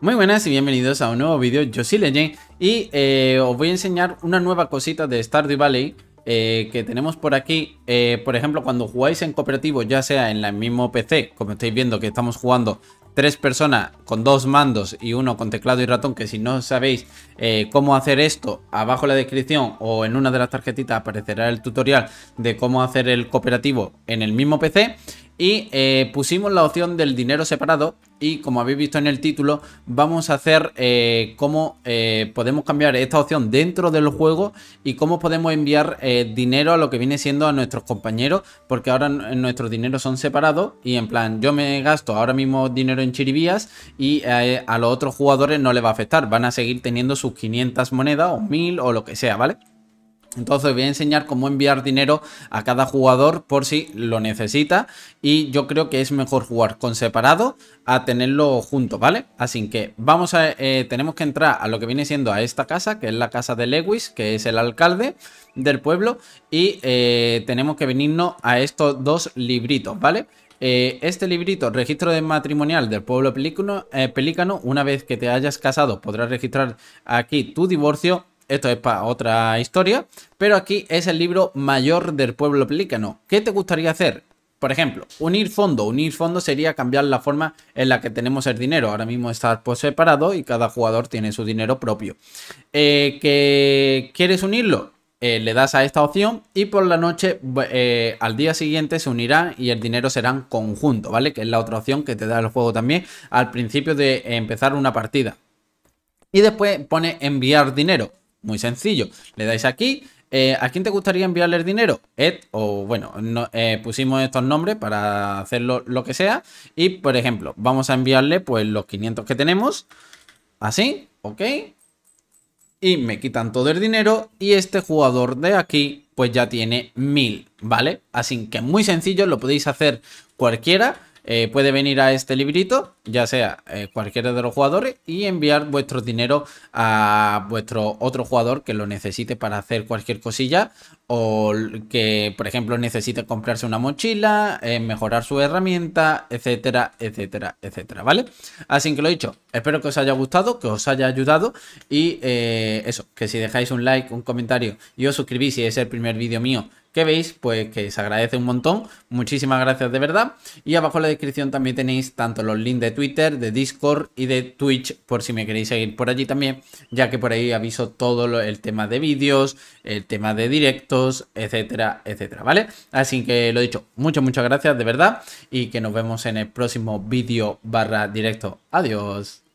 Muy buenas y bienvenidos a un nuevo vídeo, yo soy Legend y eh, os voy a enseñar una nueva cosita de Stardew Valley eh, que tenemos por aquí. Eh, por ejemplo, cuando jugáis en cooperativo, ya sea en el mismo PC, como estáis viendo que estamos jugando tres personas con dos mandos y uno con teclado y ratón, que si no sabéis cómo hacer esto, abajo en la descripción o en una de las tarjetitas aparecerá el tutorial de cómo hacer el cooperativo en el mismo PC. Y eh, pusimos la opción del dinero separado y como habéis visto en el título vamos a hacer eh, cómo eh, podemos cambiar esta opción dentro del juego y cómo podemos enviar dinero a lo que viene siendo a nuestros compañeros porque ahora nuestros dineros son separados y en plan yo me gasto ahora mismo dinero en chiribías y a los otros jugadores no les va a afectar, van a seguir teniendo sus 500 monedas o 1000 o lo que sea, ¿vale? Entonces voy a enseñar cómo enviar dinero a cada jugador por si lo necesita y yo creo que es mejor jugar con separado a tenerlo junto, ¿vale? Así que vamos a, eh, tenemos que entrar a lo que viene siendo a esta casa, que es la casa de Lewis, que es el alcalde del pueblo y eh, tenemos que venirnos a estos dos libritos, ¿vale? Eh, este librito, registro de matrimonial del pueblo pelícano, una vez que te hayas casado podrás registrar aquí tu divorcio esto es para otra historia, pero aquí es el libro mayor del pueblo pelícano. ¿Qué te gustaría hacer? Por ejemplo, unir fondo. Unir fondo sería cambiar la forma en la que tenemos el dinero. Ahora mismo está pues, separado y cada jugador tiene su dinero propio. Eh, ¿Quieres unirlo? Eh, le das a esta opción y por la noche eh, al día siguiente se unirá y el dinero será en conjunto, ¿vale? Que es la otra opción que te da el juego también al principio de empezar una partida. Y después pone enviar dinero. Muy sencillo. Le dais aquí. Eh, ¿A quién te gustaría el dinero? Ed, o bueno, eh, pusimos estos nombres para hacerlo lo que sea. Y por ejemplo, vamos a enviarle pues los 500 que tenemos. Así, ok. Y me quitan todo el dinero. Y este jugador de aquí pues ya tiene 1000, ¿vale? Así que muy sencillo, lo podéis hacer cualquiera. Eh, puede venir a este librito, ya sea eh, cualquiera de los jugadores, y enviar vuestro dinero a vuestro otro jugador que lo necesite para hacer cualquier cosilla o que, por ejemplo, Necesite comprarse una mochila, eh, mejorar su herramienta, etcétera, etcétera, etcétera, ¿vale? Así que lo he dicho, espero que os haya gustado, que os haya ayudado y eh, eso, que si dejáis un like, un comentario y os suscribís si es el primer vídeo mío que veis, pues que se agradece un montón, muchísimas gracias de verdad y abajo en la descripción también tenéis tanto los links de Twitter, de Discord y de Twitch por si me queréis seguir por allí también, ya que por ahí aviso todo el tema de vídeos, el tema de directo, etcétera, etcétera, ¿vale? Así que lo he dicho, muchas, muchas gracias de verdad y que nos vemos en el próximo vídeo barra directo. Adiós.